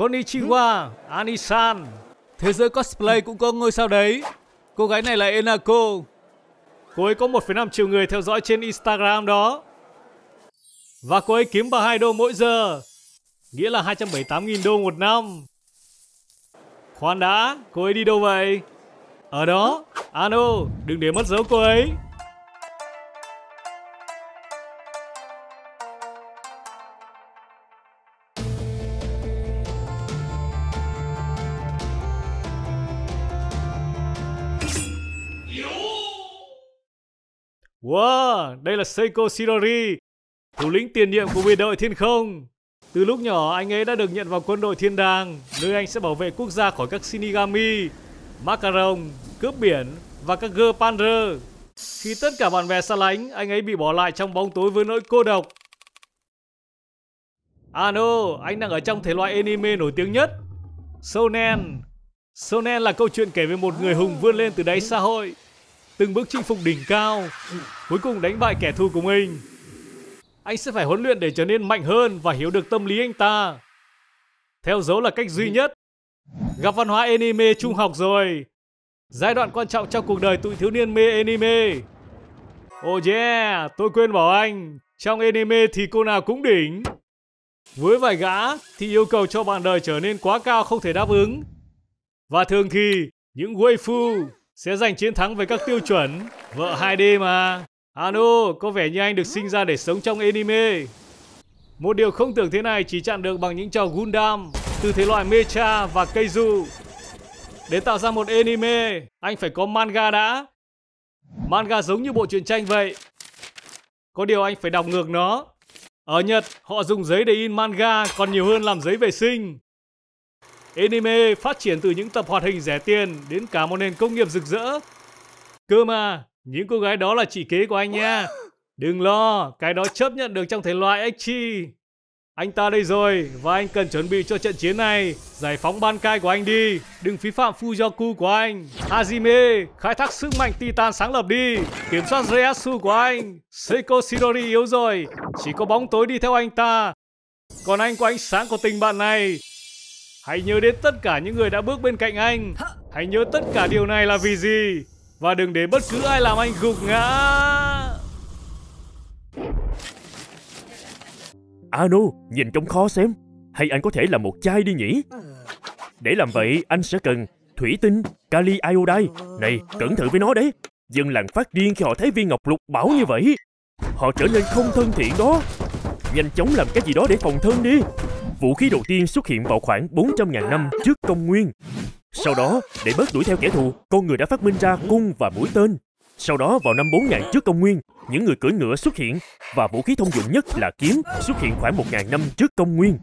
Konnichiwa, Anisan. Thế giới cosplay cũng có ngôi sao đấy. Cô gái này là Enako. Cô ấy có 1,5 triệu người theo dõi trên Instagram đó. Và cô ấy kiếm 32 đô mỗi giờ. Nghĩa là 278.000 đô một năm. Khoan đã, cô ấy đi đâu vậy? Ở đó. Ano, đừng để mất dấu cô ấy. Wow, đây là Seiko Shirori, thủ lĩnh tiền nhiệm của biệt đội thiên không. Từ lúc nhỏ anh ấy đã được nhận vào quân đội thiên đàng, nơi anh sẽ bảo vệ quốc gia khỏi các Shinigami, Macaron, cướp biển và các gơ Khi tất cả bạn bè xa lánh, anh ấy bị bỏ lại trong bóng tối với nỗi cô độc. À anh đang ở trong thể loại anime nổi tiếng nhất, Shonen. Shonen là câu chuyện kể về một người hùng vươn lên từ đáy xã hội, từng bước chinh phục đỉnh cao, cuối cùng đánh bại kẻ thù của mình. Anh sẽ phải huấn luyện để trở nên mạnh hơn và hiểu được tâm lý anh ta. Theo dấu là cách duy nhất. Gặp văn hóa anime trung học rồi. Giai đoạn quan trọng trong cuộc đời tụi thiếu niên mê anime. Oh yeah, tôi quên bảo anh, trong anime thì cô nào cũng đỉnh. Với vài gã thì yêu cầu cho bạn đời trở nên quá cao không thể đáp ứng. Và thường thì những waifu sẽ giành chiến thắng với các tiêu chuẩn vợ 2D mà. Ano, có vẻ như anh được sinh ra để sống trong anime. Một điều không tưởng thế này chỉ chặn được bằng những trò Gundam từ thế loại Mecha và Keiju. Để tạo ra một anime, anh phải có manga đã. Manga giống như bộ truyện tranh vậy. Có điều anh phải đọc ngược nó. Ở Nhật, họ dùng giấy để in manga còn nhiều hơn làm giấy vệ sinh. Anime phát triển từ những tập hoạt hình rẻ tiền đến cả một nền công nghiệp rực rỡ. Cơ mà, những cô gái đó là chị kế của anh nha. Đừng lo, cái đó chấp nhận được trong thể loại Ecchi. Anh ta đây rồi và anh cần chuẩn bị cho trận chiến này. Giải phóng ban cai của anh đi. Đừng phí phạm Fujoku của anh. Hajime, khai thác sức mạnh Titan sáng lập đi. Kiểm soát Reasu của anh. Seiko Shirori yếu rồi. Chỉ có bóng tối đi theo anh ta. Còn anh của ánh sáng của tình bạn này. Hãy nhớ đến tất cả những người đã bước bên cạnh anh. Hãy nhớ tất cả điều này là vì gì. Và đừng để bất cứ ai làm anh gục ngã. Anu, nhìn trông khó xem. Hay anh có thể là một chai đi nhỉ? Để làm vậy, anh sẽ cần thủy tinh, kali iodide. Này, cẩn thận với nó đấy. Dân làng phát điên khi họ thấy viên ngọc lục bảo như vậy. Họ trở nên không thân thiện đó. Nhanh chóng làm cái gì đó để phòng thân đi. Vũ khí đầu tiên xuất hiện vào khoảng 400.000 năm trước công nguyên. Sau đó, để bớt đuổi theo kẻ thù, con người đã phát minh ra cung và mũi tên. Sau đó vào năm 4000 trước công nguyên, những người cưỡi ngựa xuất hiện và vũ khí thông dụng nhất là kiếm xuất hiện khoảng 1.000 năm trước công nguyên.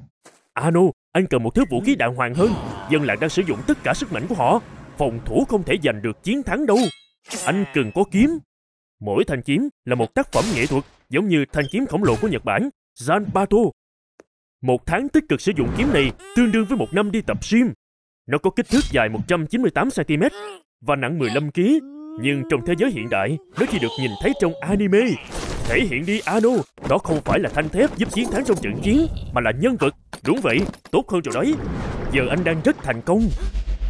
Ano, anh cần một thứ vũ khí đàng hoàng hơn. Dân làng đang sử dụng tất cả sức mạnh của họ. Phòng thủ không thể giành được chiến thắng đâu. Anh cần có kiếm. Mỗi thanh kiếm là một tác phẩm nghệ thuật giống như thanh kiếm khổng lồ của Nhật Bản, Zanbato một tháng tích cực sử dụng kiếm này tương đương với một năm đi tập gym. Nó có kích thước dài 198cm và nặng 15kg. Nhưng trong thế giới hiện đại, nó chỉ được nhìn thấy trong anime. Thể hiện đi Ano, đó không phải là thanh thép giúp chiến thắng trong trận chiến, mà là nhân vật. Đúng vậy, tốt hơn rồi đấy. Giờ anh đang rất thành công.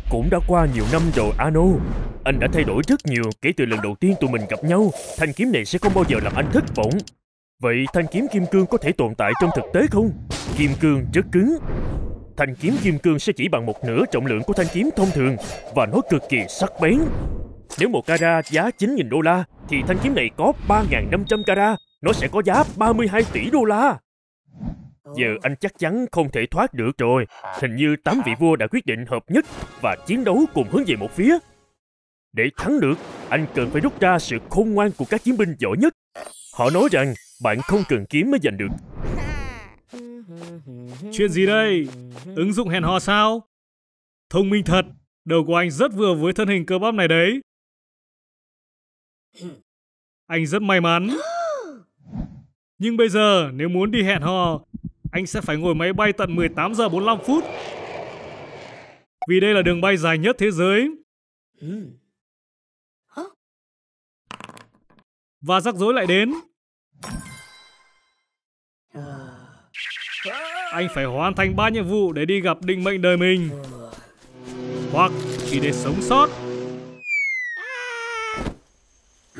Cũng đã qua nhiều năm rồi Ano. Anh đã thay đổi rất nhiều kể từ lần đầu tiên tụi mình gặp nhau. Thanh kiếm này sẽ không bao giờ làm anh thất vọng. Vậy thanh kiếm kim cương có thể tồn tại trong thực tế không? kim cương rất cứng. Thanh kiếm kim cương sẽ chỉ bằng một nửa trọng lượng của thanh kiếm thông thường và nó cực kỳ sắc bén. Nếu một cara giá 9.000 đô la thì thanh kiếm này có 3.500 cara, nó sẽ có giá 32 tỷ đô la. Giờ anh chắc chắn không thể thoát được rồi. Hình như tám vị vua đã quyết định hợp nhất và chiến đấu cùng hướng về một phía. Để thắng được, anh cần phải rút ra sự khôn ngoan của các chiến binh giỏi nhất. Họ nói rằng bạn không cần kiếm mới giành được. Chuyện gì đây? Ứng dụng hẹn hò sao? Thông minh thật, đầu của anh rất vừa với thân hình cơ bắp này đấy. Anh rất may mắn. Nhưng bây giờ nếu muốn đi hẹn hò, anh sẽ phải ngồi máy bay tận 18 giờ 45 phút. Vì đây là đường bay dài nhất thế giới. Và rắc rối lại đến anh phải hoàn thành ba nhiệm vụ để đi gặp định mệnh đời mình hoặc chỉ để sống sót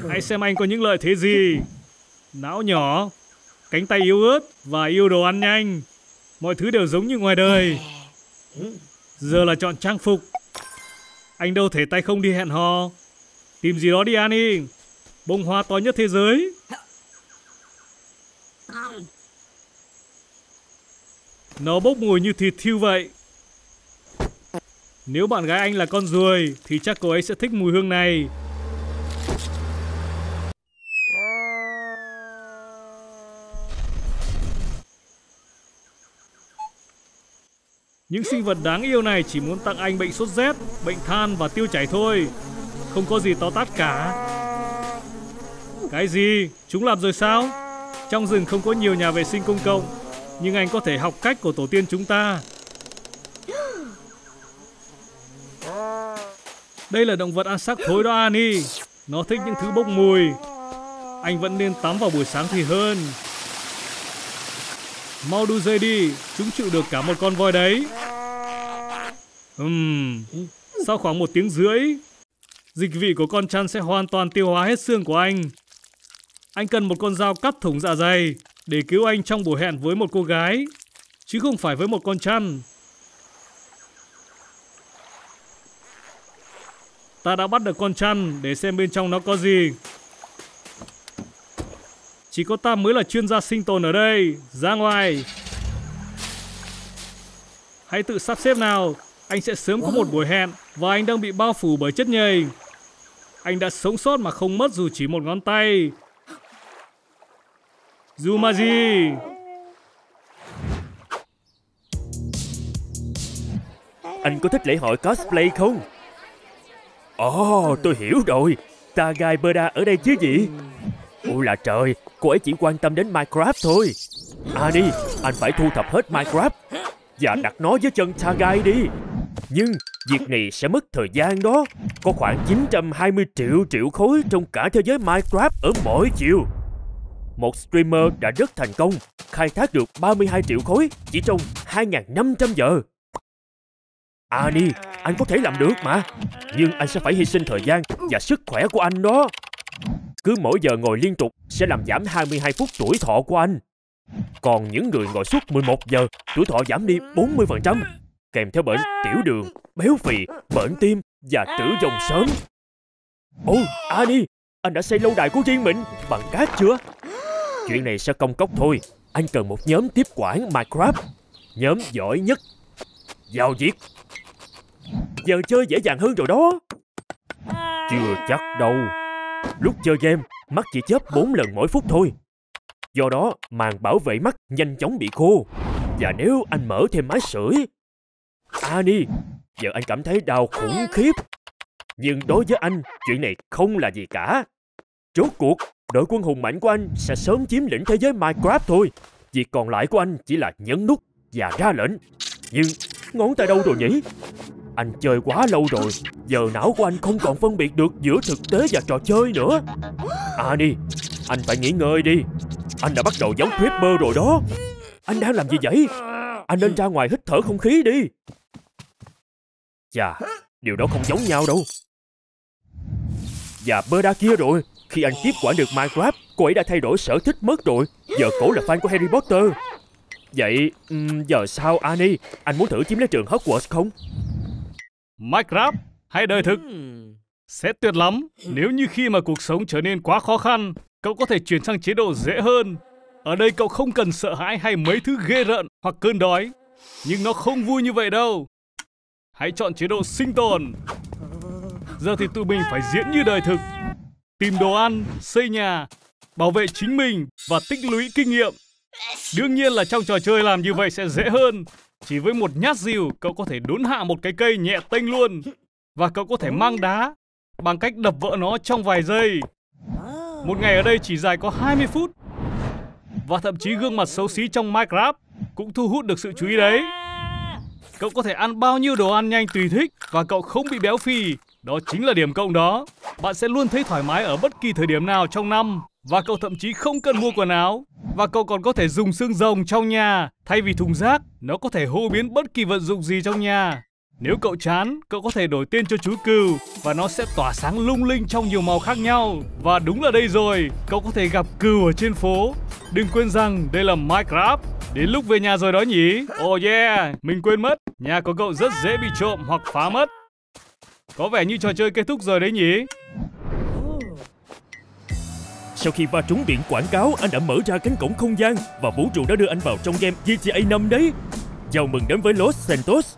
hãy xem anh có những lợi thế gì não nhỏ cánh tay yếu ớt và yêu đồ ăn nhanh mọi thứ đều giống như ngoài đời giờ là chọn trang phục anh đâu thể tay không đi hẹn hò tìm gì đó đi ăn đi bông hoa to nhất thế giới Nó bốc mùi như thịt thiêu vậy. Nếu bạn gái anh là con ruồi thì chắc cô ấy sẽ thích mùi hương này. Những sinh vật đáng yêu này chỉ muốn tặng anh bệnh sốt rét, bệnh than và tiêu chảy thôi. Không có gì to tát cả. Cái gì? Chúng làm rồi sao? Trong rừng không có nhiều nhà vệ sinh công cộng nhưng anh có thể học cách của tổ tiên chúng ta Đây là động vật ăn xác thối đó Annie Nó thích những thứ bốc mùi Anh vẫn nên tắm vào buổi sáng thì hơn Mau đu dây đi Chúng chịu được cả một con voi đấy Ừm uhm. Sau khoảng một tiếng rưỡi Dịch vị của con chăn sẽ hoàn toàn tiêu hóa hết xương của anh Anh cần một con dao cắt thủng dạ dày để cứu anh trong buổi hẹn với một cô gái, chứ không phải với một con chăn. Ta đã bắt được con chăn để xem bên trong nó có gì. Chỉ có ta mới là chuyên gia sinh tồn ở đây. Ra ngoài. Hãy tự sắp xếp nào. Anh sẽ sớm có một buổi hẹn và anh đang bị bao phủ bởi chất nhầy. Anh đã sống sót mà không mất dù chỉ một ngón tay. Zumaji. Anh có thích lễ hội cosplay không? Ồ, oh, tôi hiểu rồi. Ta gai Berda ở đây chứ gì? Ôi là trời, cô ấy chỉ quan tâm đến Minecraft thôi. À đi, anh phải thu thập hết Minecraft và đặt nó dưới chân Tagai đi. Nhưng việc này sẽ mất thời gian đó. Có khoảng 920 triệu triệu khối trong cả thế giới Minecraft ở mỗi chiều một streamer đã rất thành công, khai thác được 32 triệu khối chỉ trong 2.500 giờ. Ani, à, anh có thể làm được mà, nhưng anh sẽ phải hy sinh thời gian và sức khỏe của anh đó. Cứ mỗi giờ ngồi liên tục sẽ làm giảm 22 phút tuổi thọ của anh. Còn những người ngồi suốt 11 giờ, tuổi thọ giảm đi 40%, kèm theo bệnh tiểu đường, béo phì, bệnh tim và tử vong sớm. Ôi, Ani, anh đã xây lâu đài của riêng mình bằng cát chưa? Chuyện này sẽ công cốc thôi Anh cần một nhóm tiếp quản Minecraft Nhóm giỏi nhất Giao diệt Giờ chơi dễ dàng hơn rồi đó Chưa chắc đâu Lúc chơi game Mắt chỉ chớp 4 lần mỗi phút thôi Do đó màn bảo vệ mắt nhanh chóng bị khô Và nếu anh mở thêm máy sưởi Ani à, Giờ anh cảm thấy đau khủng khiếp Nhưng đối với anh Chuyện này không là gì cả Chốt cuộc, đội quân hùng mạnh của anh sẽ sớm chiếm lĩnh thế giới Minecraft thôi. Việc còn lại của anh chỉ là nhấn nút và ra lệnh. Nhưng ngón tay đâu rồi nhỉ? Anh chơi quá lâu rồi, giờ não của anh không còn phân biệt được giữa thực tế và trò chơi nữa. À đi, anh phải nghỉ ngơi đi. Anh đã bắt đầu giống Creeper rồi đó. Anh đang làm gì vậy? Anh nên ra ngoài hít thở không khí đi. Chà, điều đó không giống nhau đâu. Và bơ đa kia rồi, khi anh tiếp quản được Minecraft, cô ấy đã thay đổi sở thích mất rồi. Giờ cổ là fan của Harry Potter. Vậy giờ sao Annie? Anh muốn thử chiếm lấy trường Hogwarts không? Minecraft hay đời thực? Sẽ tuyệt lắm nếu như khi mà cuộc sống trở nên quá khó khăn, cậu có thể chuyển sang chế độ dễ hơn. Ở đây cậu không cần sợ hãi hay mấy thứ ghê rợn hoặc cơn đói. Nhưng nó không vui như vậy đâu. Hãy chọn chế độ sinh tồn. Giờ thì tụi mình phải diễn như đời thực tìm đồ ăn, xây nhà, bảo vệ chính mình và tích lũy kinh nghiệm. Đương nhiên là trong trò chơi làm như vậy sẽ dễ hơn. Chỉ với một nhát dìu, cậu có thể đốn hạ một cái cây nhẹ tênh luôn. Và cậu có thể mang đá bằng cách đập vỡ nó trong vài giây. Một ngày ở đây chỉ dài có 20 phút. Và thậm chí gương mặt xấu xí trong Minecraft cũng thu hút được sự chú ý đấy. Cậu có thể ăn bao nhiêu đồ ăn nhanh tùy thích và cậu không bị béo phì đó chính là điểm cộng đó. Bạn sẽ luôn thấy thoải mái ở bất kỳ thời điểm nào trong năm và cậu thậm chí không cần mua quần áo và cậu còn có thể dùng xương rồng trong nhà thay vì thùng rác. Nó có thể hô biến bất kỳ vật dụng gì trong nhà. Nếu cậu chán, cậu có thể đổi tên cho chú cừu và nó sẽ tỏa sáng lung linh trong nhiều màu khác nhau. Và đúng là đây rồi, cậu có thể gặp cừu ở trên phố. Đừng quên rằng đây là Minecraft. Đến lúc về nhà rồi đó nhỉ? Oh yeah, mình quên mất. Nhà của cậu rất dễ bị trộm hoặc phá mất. Có vẻ như trò chơi kết thúc rồi đấy nhỉ? Sau khi va trúng biển quảng cáo, anh đã mở ra cánh cổng không gian và vũ trụ đã đưa anh vào trong game GTA 5 đấy. Chào mừng đến với Los Santos.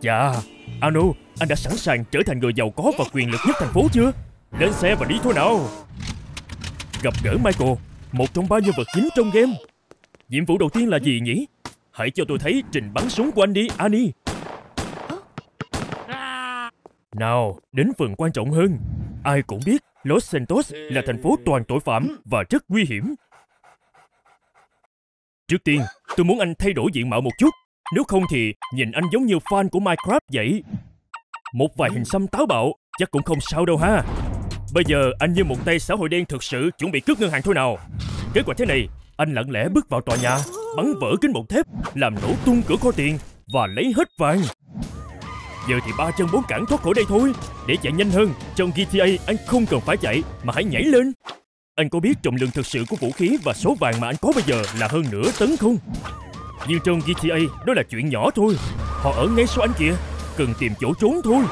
Dạ, Anu, anh đã sẵn sàng trở thành người giàu có và quyền lực nhất thành phố chưa? Lên xe và đi thôi nào. Gặp gỡ Michael, một trong ba nhân vật chính trong game. Nhiệm vụ đầu tiên là gì nhỉ? Hãy cho tôi thấy trình bắn súng của anh đi, Annie. Nào, đến phần quan trọng hơn. Ai cũng biết Los Santos là thành phố toàn tội phạm và rất nguy hiểm. Trước tiên, tôi muốn anh thay đổi diện mạo một chút. Nếu không thì nhìn anh giống như fan của Minecraft vậy. Một vài hình xăm táo bạo chắc cũng không sao đâu ha. Bây giờ anh như một tay xã hội đen thực sự chuẩn bị cướp ngân hàng thôi nào. Kết quả thế này, anh lặng lẽ bước vào tòa nhà, bắn vỡ kính bột thép, làm nổ tung cửa kho tiền và lấy hết vàng. Giờ thì ba chân bốn cẳng thoát khỏi đây thôi Để chạy nhanh hơn Trong GTA anh không cần phải chạy Mà hãy nhảy lên Anh có biết trọng lượng thực sự của vũ khí Và số vàng mà anh có bây giờ là hơn nửa tấn không Nhưng trong GTA Đó là chuyện nhỏ thôi Họ ở ngay sau anh kìa Cần tìm chỗ trốn thôi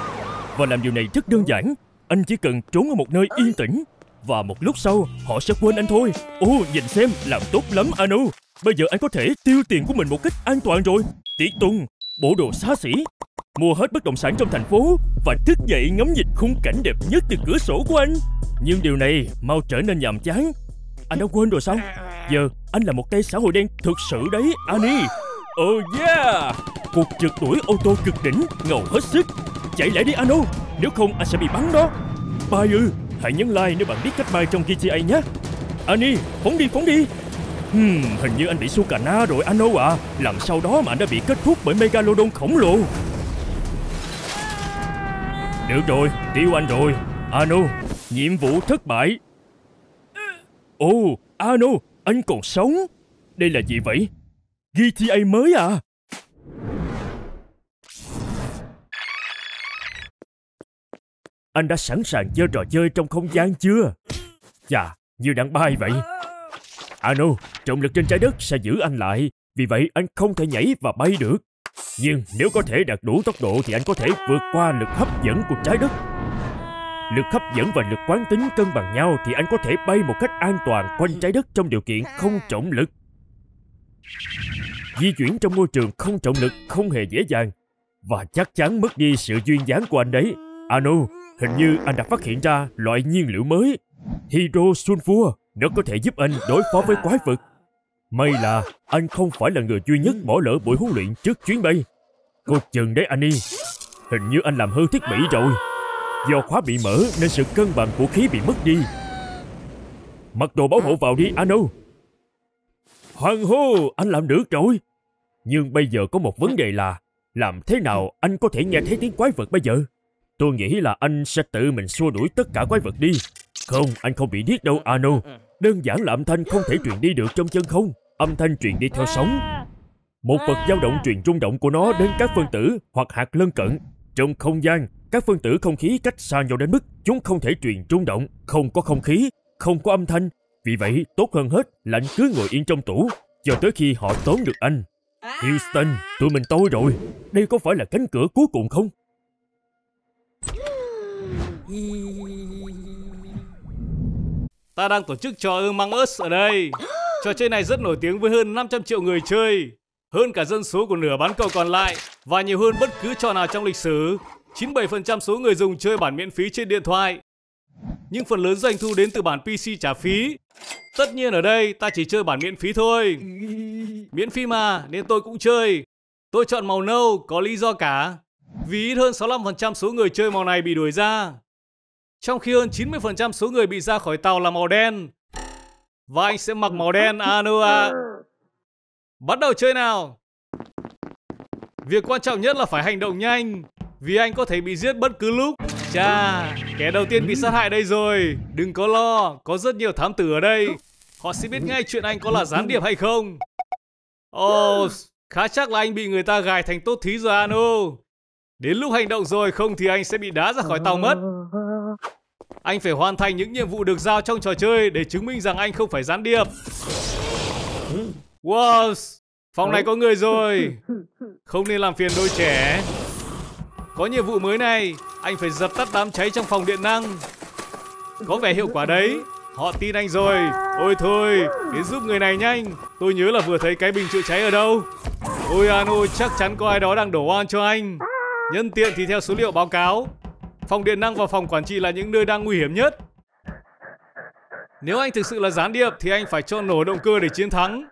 Và làm điều này rất đơn giản Anh chỉ cần trốn ở một nơi yên tĩnh Và một lúc sau họ sẽ quên anh thôi Ô nhìn xem làm tốt lắm Ano Bây giờ anh có thể tiêu tiền của mình một cách an toàn rồi Tiết tung Bộ đồ xa xỉ mua hết bất động sản trong thành phố và thức dậy ngắm nhìn khung cảnh đẹp nhất từ cửa sổ của anh. Nhưng điều này mau trở nên nhàm chán. Anh đã quên rồi sao? Giờ anh là một tay xã hội đen thực sự đấy, Annie. Oh yeah! Cuộc trượt đuổi ô tô cực đỉnh, ngầu hết sức. Chạy lại đi Anu. nếu không anh sẽ bị bắn đó. Bay ư, hãy nhấn like nếu bạn biết cách bay trong GTA nhé. Annie, phóng đi, phóng đi. Hmm, hình như anh bị na rồi Anu à. Làm sao đó mà anh đã bị kết thúc bởi Megalodon khổng lồ. Được rồi, tiêu anh rồi Anu, nhiệm vụ thất bại Ồ, Anu, anh còn sống Đây là gì vậy? GTA mới à? Anh đã sẵn sàng chơi trò chơi trong không gian chưa? Chà, như đang bay vậy Anu, trọng lực trên trái đất sẽ giữ anh lại Vì vậy anh không thể nhảy và bay được nhưng nếu có thể đạt đủ tốc độ thì anh có thể vượt qua lực hấp dẫn của trái đất. Lực hấp dẫn và lực quán tính cân bằng nhau thì anh có thể bay một cách an toàn quanh trái đất trong điều kiện không trọng lực. Di chuyển trong môi trường không trọng lực không hề dễ dàng và chắc chắn mất đi sự duyên dáng của anh đấy. Anu hình như anh đã phát hiện ra loại nhiên liệu mới. Hydro sulfur, nó có thể giúp anh đối phó với quái vật May là anh không phải là người duy nhất bỏ lỡ buổi huấn luyện trước chuyến bay. Cuộc chừng đấy anh y. Hình như anh làm hư thiết bị rồi. Do khóa bị mở nên sự cân bằng của khí bị mất đi. Mặc đồ bảo hộ vào đi Anu. Hoàng hô, anh làm được rồi. Nhưng bây giờ có một vấn đề là làm thế nào anh có thể nghe thấy tiếng quái vật bây giờ? Tôi nghĩ là anh sẽ tự mình xua đuổi tất cả quái vật đi không, anh không bị điếc đâu Ano Đơn giản là âm thanh không thể truyền đi được trong chân không Âm thanh truyền đi theo sóng Một vật dao động truyền rung động của nó đến các phân tử hoặc hạt lân cận Trong không gian, các phân tử không khí cách xa nhau đến mức chúng không thể truyền rung động Không có không khí, không có âm thanh Vì vậy, tốt hơn hết là anh cứ ngồi yên trong tủ Cho tới khi họ tóm được anh Houston, tụi mình tối rồi Đây có phải là cánh cửa cuối cùng không? Ta đang tổ chức trò Among Us ở đây. Trò chơi này rất nổi tiếng với hơn 500 triệu người chơi, hơn cả dân số của nửa bán cầu còn lại và nhiều hơn bất cứ trò nào trong lịch sử. 97% số người dùng chơi bản miễn phí trên điện thoại. Nhưng phần lớn doanh thu đến từ bản PC trả phí. Tất nhiên ở đây ta chỉ chơi bản miễn phí thôi. Miễn phí mà nên tôi cũng chơi. Tôi chọn màu nâu có lý do cả. Vì ít hơn 65% số người chơi màu này bị đuổi ra. Trong khi hơn 90% số người bị ra khỏi tàu là màu đen. Và anh sẽ mặc màu đen Anua. Bắt đầu chơi nào. Việc quan trọng nhất là phải hành động nhanh. Vì anh có thể bị giết bất cứ lúc. Chà, kẻ đầu tiên bị sát hại đây rồi. Đừng có lo, có rất nhiều thám tử ở đây. Họ sẽ biết ngay chuyện anh có là gián điệp hay không. oh, khá chắc là anh bị người ta gài thành tốt thí rồi Ano. Đến lúc hành động rồi không thì anh sẽ bị đá ra khỏi tàu mất. Anh phải hoàn thành những nhiệm vụ được giao trong trò chơi để chứng minh rằng anh không phải gián điệp. Wow, phòng này có người rồi. Không nên làm phiền đôi trẻ. Có nhiệm vụ mới này, anh phải dập tắt đám cháy trong phòng điện năng. Có vẻ hiệu quả đấy. Họ tin anh rồi. Ôi thôi, đến giúp người này nhanh. Tôi nhớ là vừa thấy cái bình chữa cháy ở đâu. Ôi Ano, chắc chắn có ai đó đang đổ oan cho anh. Nhân tiện thì theo số liệu báo cáo, Phòng điện năng và phòng quản trị là những nơi đang nguy hiểm nhất. Nếu anh thực sự là gián điệp thì anh phải cho nổ động cơ để chiến thắng.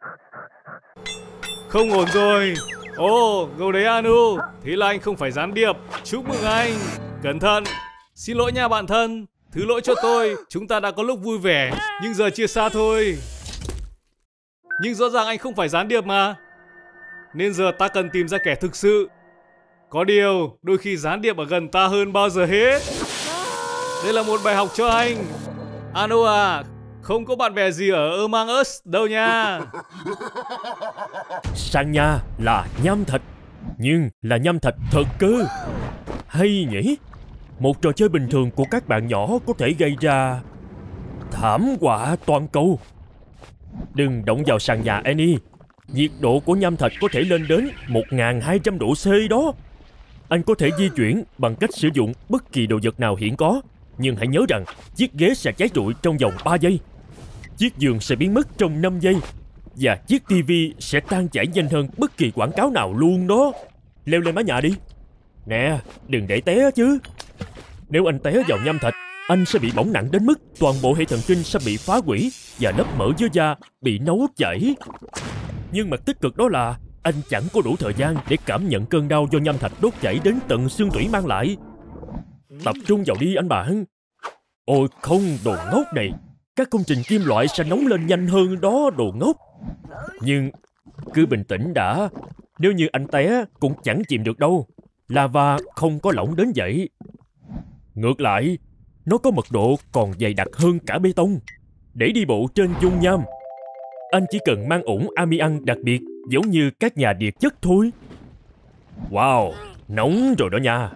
Không ổn rồi. Ồ, oh, ngầu đấy Anu. Thế là anh không phải gián điệp. Chúc mừng anh. Cẩn thận. Xin lỗi nha bạn thân. Thứ lỗi cho tôi, chúng ta đã có lúc vui vẻ, nhưng giờ chia xa thôi. Nhưng rõ ràng anh không phải gián điệp mà. Nên giờ ta cần tìm ra kẻ thực sự có điều, đôi khi gián điệp ở gần ta hơn bao giờ hết. Đây là một bài học cho anh. Ano à, không có bạn bè gì ở Among Us đâu nha. Sang nha là nhâm thịt, nhưng là nhâm thịt thật cơ. Hay nhỉ? Một trò chơi bình thường của các bạn nhỏ có thể gây ra thảm họa toàn cầu. Đừng động vào sàn nhà Annie. Nhiệt độ của nhâm thạch có thể lên đến 1.200 độ C đó. Anh có thể di chuyển bằng cách sử dụng bất kỳ đồ vật nào hiện có. Nhưng hãy nhớ rằng, chiếc ghế sẽ cháy rụi trong vòng 3 giây. Chiếc giường sẽ biến mất trong 5 giây. Và chiếc tivi sẽ tan chảy nhanh hơn bất kỳ quảng cáo nào luôn đó. Leo lên mái nhà đi. Nè, đừng để té chứ. Nếu anh té vào nhâm thạch, anh sẽ bị bỏng nặng đến mức toàn bộ hệ thần kinh sẽ bị phá hủy và lớp mỡ dưới da bị nấu chảy. Nhưng mặt tích cực đó là anh chẳng có đủ thời gian để cảm nhận cơn đau do nhâm thạch đốt chảy đến tận xương tủy mang lại. Tập trung vào đi anh bạn. Ôi không, đồ ngốc này. Các công trình kim loại sẽ nóng lên nhanh hơn đó, đồ ngốc. Nhưng cứ bình tĩnh đã. Nếu như anh té cũng chẳng chìm được đâu. Lava không có lỏng đến vậy. Ngược lại, nó có mật độ còn dày đặc hơn cả bê tông. Để đi bộ trên dung nham anh chỉ cần mang ủng amian đặc biệt giống như các nhà địa chất thôi. Wow, nóng rồi đó nha.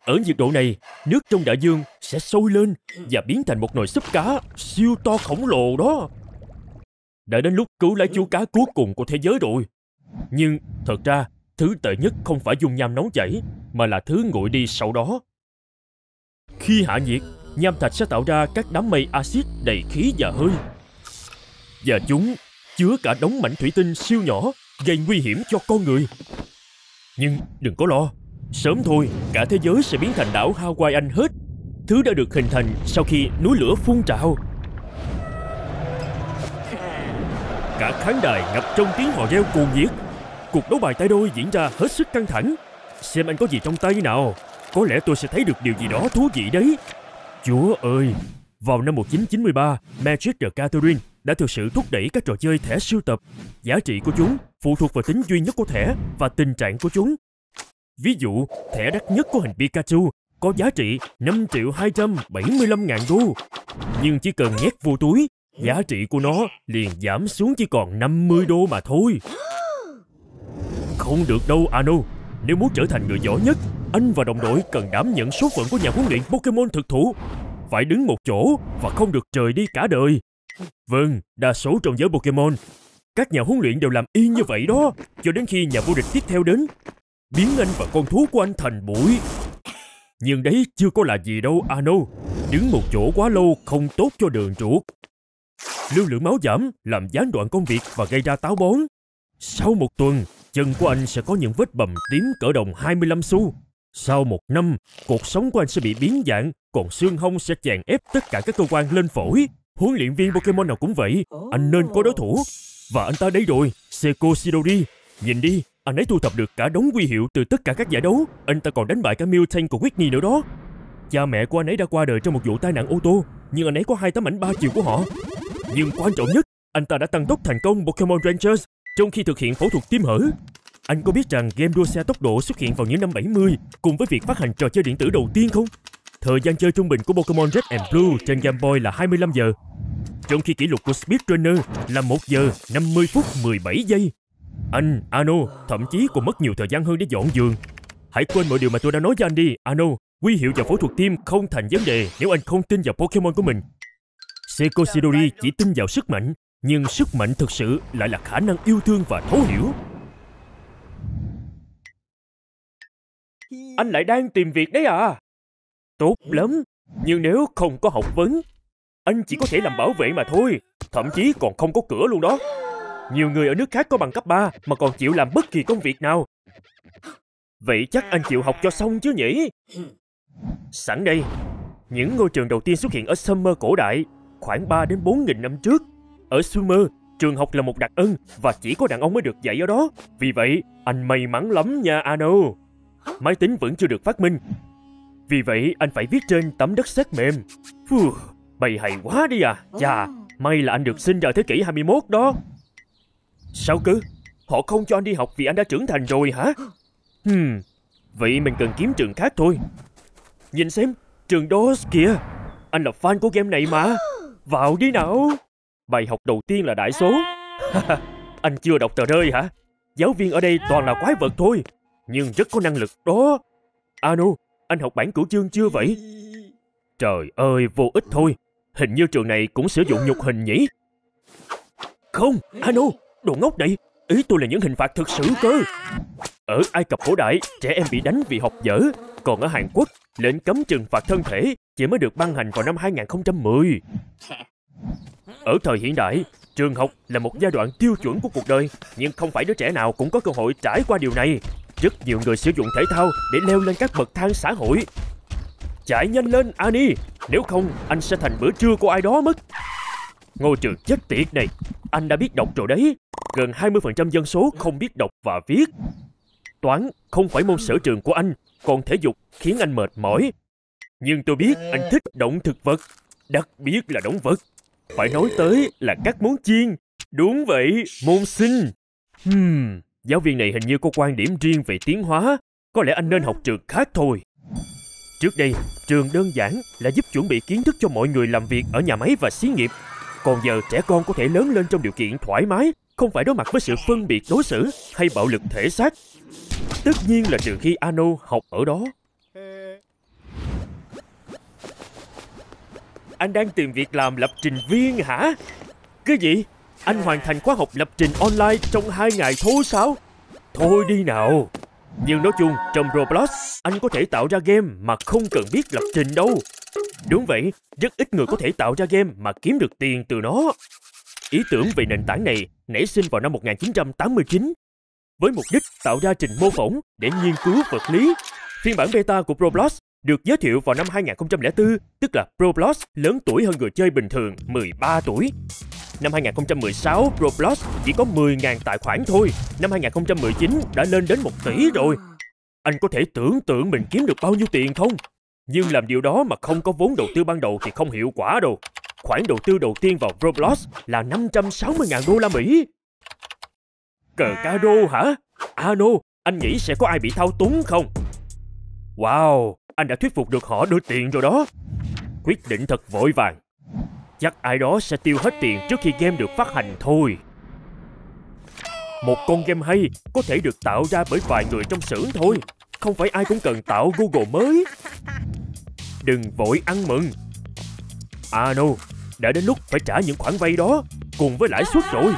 Ở nhiệt độ này, nước trong đại dương sẽ sôi lên và biến thành một nồi súp cá siêu to khổng lồ đó. Đã đến lúc cứu lấy chú cá cuối cùng của thế giới rồi. Nhưng thật ra, thứ tệ nhất không phải dung nham nóng chảy, mà là thứ nguội đi sau đó. Khi hạ nhiệt, nham thạch sẽ tạo ra các đám mây axit đầy khí và hơi, và chúng chứa cả đống mảnh thủy tinh siêu nhỏ gây nguy hiểm cho con người. Nhưng đừng có lo, sớm thôi cả thế giới sẽ biến thành đảo Hawaii Anh hết. Thứ đã được hình thành sau khi núi lửa phun trào. Cả khán đài ngập trong tiếng hò reo cuồng nhiệt. Cuộc đấu bài tay đôi diễn ra hết sức căng thẳng. Xem anh có gì trong tay nào. Có lẽ tôi sẽ thấy được điều gì đó thú vị đấy. Chúa ơi! Vào năm 1993, Magic the Gathering đã thực sự thúc đẩy các trò chơi thẻ sưu tập. Giá trị của chúng phụ thuộc vào tính duy nhất của thẻ và tình trạng của chúng. Ví dụ, thẻ đắt nhất của hình Pikachu có giá trị 5 triệu 275 ngàn đô. Nhưng chỉ cần nhét vô túi, giá trị của nó liền giảm xuống chỉ còn 50 đô mà thôi. Không được đâu Anu. nếu muốn trở thành người giỏi nhất, anh và đồng đội cần đảm nhận số phận của nhà huấn luyện Pokemon thực thụ. Phải đứng một chỗ và không được rời đi cả đời. Vâng, đa số trong giới Pokemon, các nhà huấn luyện đều làm y như vậy đó, cho đến khi nhà vô địch tiếp theo đến, biến anh và con thú của anh thành bụi. Nhưng đấy chưa có là gì đâu Ano, đứng một chỗ quá lâu không tốt cho đường ruột. Lưu lượng máu giảm, làm gián đoạn công việc và gây ra táo bón. Sau một tuần, chân của anh sẽ có những vết bầm tím cỡ đồng 25 xu. Sau một năm, cuộc sống của anh sẽ bị biến dạng, còn xương hông sẽ chèn ép tất cả các cơ quan lên phổi. Huấn luyện viên Pokemon nào cũng vậy Anh nên có đối thủ Và anh ta đấy rồi Seko Sidori Nhìn đi Anh ấy thu thập được cả đống huy hiệu từ tất cả các giải đấu Anh ta còn đánh bại cả Mewtwo của Whitney nữa đó Cha mẹ của anh ấy đã qua đời trong một vụ tai nạn ô tô Nhưng anh ấy có hai tấm ảnh ba chiều của họ Nhưng quan trọng nhất Anh ta đã tăng tốc thành công Pokemon Rangers Trong khi thực hiện phẫu thuật tiêm hở Anh có biết rằng game đua xe tốc độ xuất hiện vào những năm 70 Cùng với việc phát hành trò chơi điện tử đầu tiên không? Thời gian chơi trung bình của Pokemon Red and Blue trên Game Boy là 25 giờ trong khi kỷ lục của Speed Runner là 1 giờ 50 phút 17 giây. Anh, Ano, thậm chí còn mất nhiều thời gian hơn để dọn giường. Hãy quên mọi điều mà tôi đã nói với anh đi, Ano. Quy hiệu và phẫu thuật tim không thành vấn đề nếu anh không tin vào Pokemon của mình. Seiko Sidori chỉ tin vào sức mạnh, nhưng sức mạnh thực sự lại là khả năng yêu thương và thấu hiểu. Anh lại đang tìm việc đấy à? Tốt lắm, nhưng nếu không có học vấn anh chỉ có thể làm bảo vệ mà thôi Thậm chí còn không có cửa luôn đó Nhiều người ở nước khác có bằng cấp 3 Mà còn chịu làm bất kỳ công việc nào Vậy chắc anh chịu học cho xong chứ nhỉ Sẵn đây Những ngôi trường đầu tiên xuất hiện ở Sumer cổ đại Khoảng 3 đến 4 nghìn năm trước Ở Sumer Trường học là một đặc ân Và chỉ có đàn ông mới được dạy ở đó Vì vậy anh may mắn lắm nha Ano Máy tính vẫn chưa được phát minh Vì vậy anh phải viết trên tấm đất sét mềm Phù, Mày hay quá đi à Chà ừ. May là anh được sinh vào thế kỷ 21 đó Sao cứ Họ không cho anh đi học vì anh đã trưởng thành rồi hả Hmm Vậy mình cần kiếm trường khác thôi Nhìn xem Trường DOS kìa Anh là fan của game này mà Vào đi nào Bài học đầu tiên là đại số Anh chưa đọc tờ rơi hả Giáo viên ở đây toàn là quái vật thôi Nhưng rất có năng lực đó Anu, Anh học bản cửu chương chưa vậy Trời ơi vô ích thôi Hình như trường này cũng sử dụng nhục hình nhỉ? Không, Anu, đồ ngốc đây. Ý tôi là những hình phạt thực sự cơ. Ở Ai Cập cổ đại, trẻ em bị đánh vì học dở. Còn ở Hàn Quốc, lệnh cấm trừng phạt thân thể chỉ mới được ban hành vào năm 2010. Ở thời hiện đại, trường học là một giai đoạn tiêu chuẩn của cuộc đời, nhưng không phải đứa trẻ nào cũng có cơ hội trải qua điều này. Rất nhiều người sử dụng thể thao để leo lên các bậc thang xã hội. Chạy nhanh lên, Ani. Nếu không anh sẽ thành bữa trưa của ai đó mất Ngô trường chết tiệt này Anh đã biết đọc rồi đấy Gần 20% dân số không biết đọc và viết Toán không phải môn sở trường của anh Còn thể dục khiến anh mệt mỏi Nhưng tôi biết anh thích động thực vật Đặc biệt là động vật Phải nói tới là các món chiên Đúng vậy, môn sinh Hmm, giáo viên này hình như có quan điểm riêng về tiến hóa Có lẽ anh nên học trường khác thôi Trước đây, trường đơn giản là giúp chuẩn bị kiến thức cho mọi người làm việc ở nhà máy và xí nghiệp. Còn giờ trẻ con có thể lớn lên trong điều kiện thoải mái, không phải đối mặt với sự phân biệt đối xử hay bạo lực thể xác. Tất nhiên là trừ khi Ano học ở đó. Anh đang tìm việc làm lập trình viên hả? Cái gì? Anh hoàn thành khóa học lập trình online trong 2 ngày thôi sao? Thôi đi nào! Nhưng nói chung, trong Roblox, anh có thể tạo ra game mà không cần biết lập trình đâu. Đúng vậy, rất ít người có thể tạo ra game mà kiếm được tiền từ nó. Ý tưởng về nền tảng này nảy sinh vào năm 1989 với mục đích tạo ra trình mô phỏng để nghiên cứu vật lý. Phiên bản beta của Roblox được giới thiệu vào năm 2004, tức là Roblox lớn tuổi hơn người chơi bình thường 13 tuổi. Năm 2016, Roblox chỉ có 10.000 tài khoản thôi. Năm 2019 đã lên đến 1 tỷ rồi. Anh có thể tưởng tượng mình kiếm được bao nhiêu tiền không? Nhưng làm điều đó mà không có vốn đầu tư ban đầu thì không hiệu quả đâu. Khoản đầu tư đầu tiên vào Roblox là 560.000 đô la Mỹ. Cờ cà rô hả? Ano, anh nghĩ sẽ có ai bị thao túng không? Wow, anh đã thuyết phục được họ đưa tiền rồi đó. Quyết định thật vội vàng. Chắc ai đó sẽ tiêu hết tiền trước khi game được phát hành thôi Một con game hay có thể được tạo ra bởi vài người trong xưởng thôi Không phải ai cũng cần tạo Google mới Đừng vội ăn mừng À no, đã đến lúc phải trả những khoản vay đó Cùng với lãi suất rồi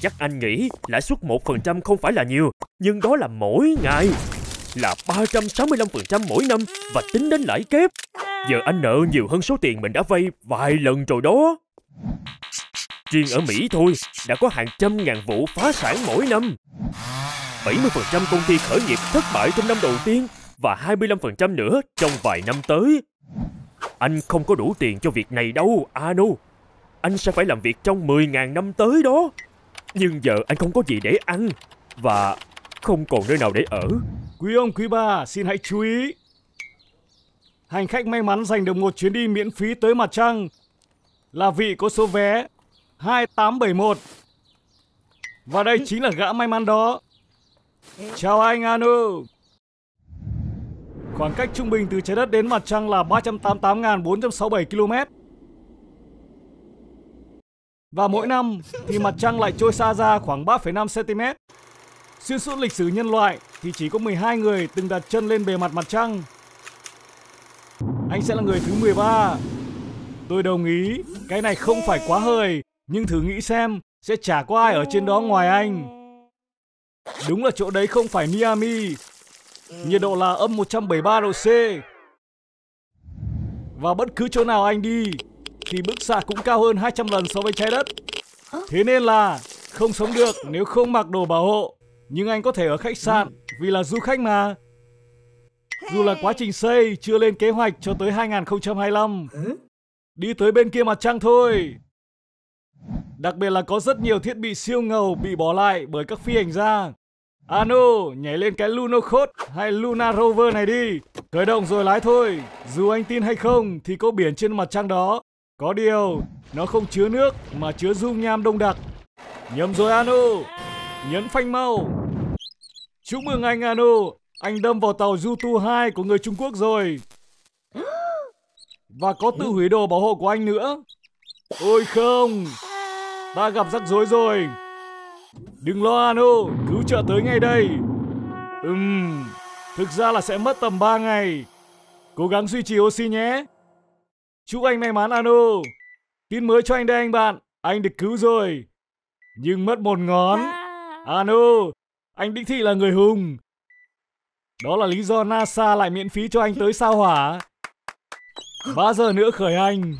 Chắc anh nghĩ lãi suất 1% không phải là nhiều Nhưng đó là mỗi ngày là 365% mỗi năm và tính đến lãi kép. Giờ anh nợ nhiều hơn số tiền mình đã vay vài lần rồi đó. Riêng ở Mỹ thôi, đã có hàng trăm ngàn vụ phá sản mỗi năm. 70% công ty khởi nghiệp thất bại trong năm đầu tiên và 25% nữa trong vài năm tới. Anh không có đủ tiền cho việc này đâu, Anu. Anh sẽ phải làm việc trong 10.000 năm tới đó. Nhưng giờ anh không có gì để ăn và không còn nơi nào để ở Quý ông quý bà xin hãy chú ý. Hành khách may mắn giành được một chuyến đi miễn phí tới mặt trăng là vị có số vé 2871. Và đây chính là gã may mắn đó. Chào anh Anu. Khoảng cách trung bình từ trái đất đến mặt trăng là 388.467 km. Và mỗi năm thì mặt trăng lại trôi xa ra khoảng 3,5 cm. Xuyên suốt lịch sử nhân loại, thì chỉ có 12 người từng đặt chân lên bề mặt mặt trăng. Anh sẽ là người thứ 13. Tôi đồng ý, cái này không phải quá hời, nhưng thử nghĩ xem sẽ chả có ai ở trên đó ngoài anh. Đúng là chỗ đấy không phải Miami. Nhiệt độ là âm 173 độ C. Và bất cứ chỗ nào anh đi thì bức xạ cũng cao hơn 200 lần so với trái đất. Thế nên là không sống được nếu không mặc đồ bảo hộ. Nhưng anh có thể ở khách sạn vì là du khách mà. Dù là quá trình xây chưa lên kế hoạch cho tới 2025. Đi tới bên kia mặt trăng thôi. Đặc biệt là có rất nhiều thiết bị siêu ngầu bị bỏ lại bởi các phi hành gia. Ano, nhảy lên cái Lunocode hay Luna Rover này đi. Khởi động rồi lái thôi. Dù anh tin hay không thì có biển trên mặt trăng đó. Có điều, nó không chứa nước mà chứa dung nham đông đặc. Nhầm rồi Ano. Nhấn phanh mau. Chúc mừng anh Anu, anh đâm vào tàu Yutu 2 của người Trung Quốc rồi. Và có tự hủy đồ bảo hộ của anh nữa. Ôi không, ta gặp rắc rối rồi. Đừng lo Anu, cứu trợ tới ngay đây. Ừm, thực ra là sẽ mất tầm 3 ngày. Cố gắng duy trì oxy nhé. Chúc anh may mắn Anu. Tin mới cho anh đây anh bạn, anh được cứu rồi. Nhưng mất một ngón. Anu, anh Đinh Thị là người hùng. Đó là lý do NASA lại miễn phí cho anh tới sao hỏa. 3 giờ nữa khởi hành.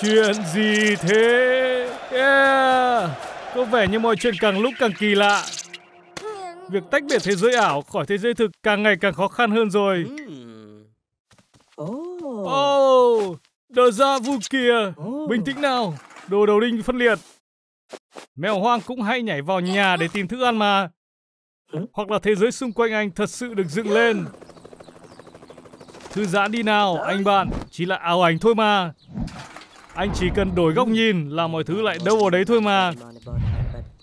Chuyện gì thế? Yeah. Có vẻ như mọi chuyện càng lúc càng kỳ lạ. Việc tách biệt thế giới ảo khỏi thế giới thực càng ngày càng khó khăn hơn rồi. Oh, đờ ra vu kìa. Bình tĩnh nào, đồ đầu đinh phân liệt. Mèo hoang cũng hay nhảy vào nhà để tìm thức ăn mà. Hoặc là thế giới xung quanh anh thật sự được dựng lên. Thư giãn đi nào, anh bạn. Chỉ là ảo ảnh thôi mà. Anh chỉ cần đổi góc nhìn là mọi thứ lại đâu vào đấy thôi mà.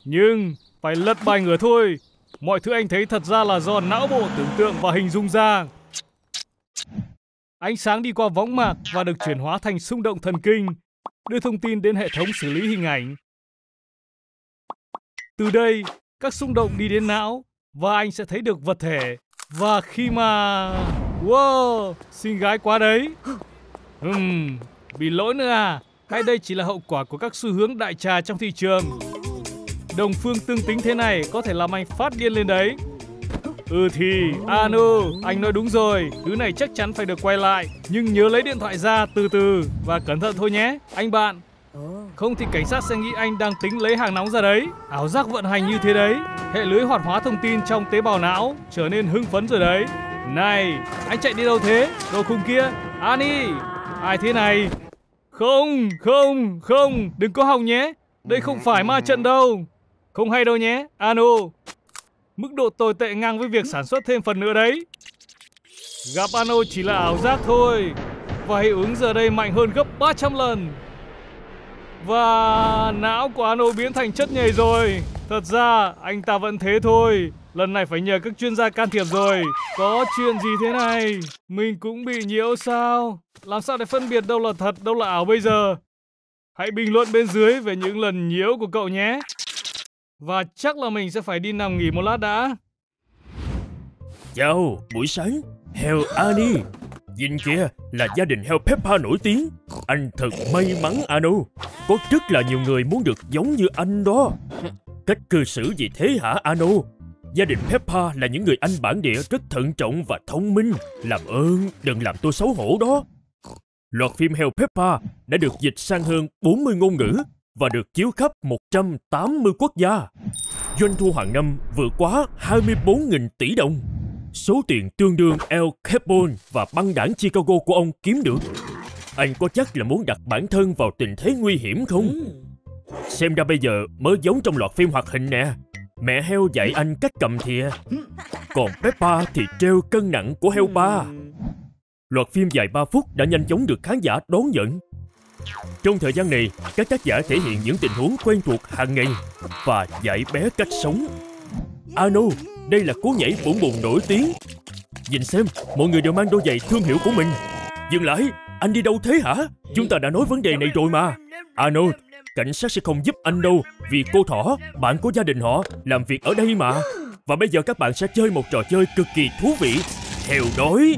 Nhưng phải lật bài ngửa thôi. Mọi thứ anh thấy thật ra là do não bộ tưởng tượng và hình dung ra. Ánh sáng đi qua võng mạc và được chuyển hóa thành xung động thần kinh, đưa thông tin đến hệ thống xử lý hình ảnh. Từ đây, các xung động đi đến não và anh sẽ thấy được vật thể. Và khi mà... Wow, xinh gái quá đấy. Ừm, bị lỗi nữa à? Hay đây chỉ là hậu quả của các xu hướng đại trà trong thị trường? Đồng phương tương tính thế này có thể làm anh phát điên lên đấy. Ừ thì, Anu, anh nói đúng rồi, thứ này chắc chắn phải được quay lại. Nhưng nhớ lấy điện thoại ra từ từ và cẩn thận thôi nhé, anh bạn. Không thì cảnh sát sẽ nghĩ anh đang tính lấy hàng nóng ra đấy. Ảo giác vận hành như thế đấy. Hệ lưới hoạt hóa thông tin trong tế bào não trở nên hưng phấn rồi đấy. Này, anh chạy đi đâu thế? Đồ khùng kia. Ani, ai thế này? Không, không, không, đừng có hòng nhé. Đây không phải ma trận đâu. Không hay đâu nhé, Ano. Mức độ tồi tệ ngang với việc sản xuất thêm phần nữa đấy. Gặp Ano chỉ là ảo giác thôi. Và hiệu ứng giờ đây mạnh hơn gấp 300 lần. Và não của Ano biến thành chất nhầy rồi Thật ra anh ta vẫn thế thôi Lần này phải nhờ các chuyên gia can thiệp rồi Có chuyện gì thế này Mình cũng bị nhiễu sao Làm sao để phân biệt đâu là thật đâu là ảo bây giờ Hãy bình luận bên dưới về những lần nhiễu của cậu nhé Và chắc là mình sẽ phải đi nằm nghỉ một lát đã Chào, buổi sáng Hell Annie Nhìn kia là gia đình heo Peppa nổi tiếng. Anh thật may mắn Anu. Có rất là nhiều người muốn được giống như anh đó. Cách cư xử gì thế hả Anu? Gia đình Peppa là những người Anh bản địa rất thận trọng và thông minh. Làm ơn, đừng làm tôi xấu hổ đó. Loạt phim heo Peppa đã được dịch sang hơn 40 ngôn ngữ và được chiếu khắp 180 quốc gia. Doanh thu hàng năm vượt quá 24.000 tỷ đồng số tiền tương đương El Capone và băng đảng Chicago của ông kiếm được. Anh có chắc là muốn đặt bản thân vào tình thế nguy hiểm không? Xem ra bây giờ mới giống trong loạt phim hoạt hình nè. Mẹ heo dạy anh cách cầm thìa, còn Peppa thì treo cân nặng của heo ba. Loạt phim dài 3 phút đã nhanh chóng được khán giả đón nhận. Trong thời gian này, các tác giả thể hiện những tình huống quen thuộc hàng ngày và dạy bé cách sống. Ano, đây là cú nhảy bụng bùng nổi tiếng Nhìn xem, mọi người đều mang đôi giày thương hiệu của mình Dừng lại, anh đi đâu thế hả? Chúng ta đã nói vấn đề này rồi mà Arnold, cảnh sát sẽ không giúp anh đâu Vì cô Thỏ, bạn của gia đình họ, làm việc ở đây mà Và bây giờ các bạn sẽ chơi một trò chơi cực kỳ thú vị Theo đói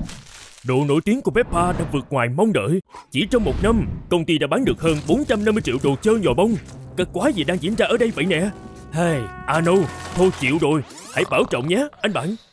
Độ nổi tiếng của Peppa đã vượt ngoài mong đợi. Chỉ trong một năm, công ty đã bán được hơn 450 triệu đồ chơi nhồi bông. Cái quái gì đang diễn ra ở đây vậy nè? Hey, Ano, thôi chịu rồi, Hãy bảo trọng nhé, anh bạn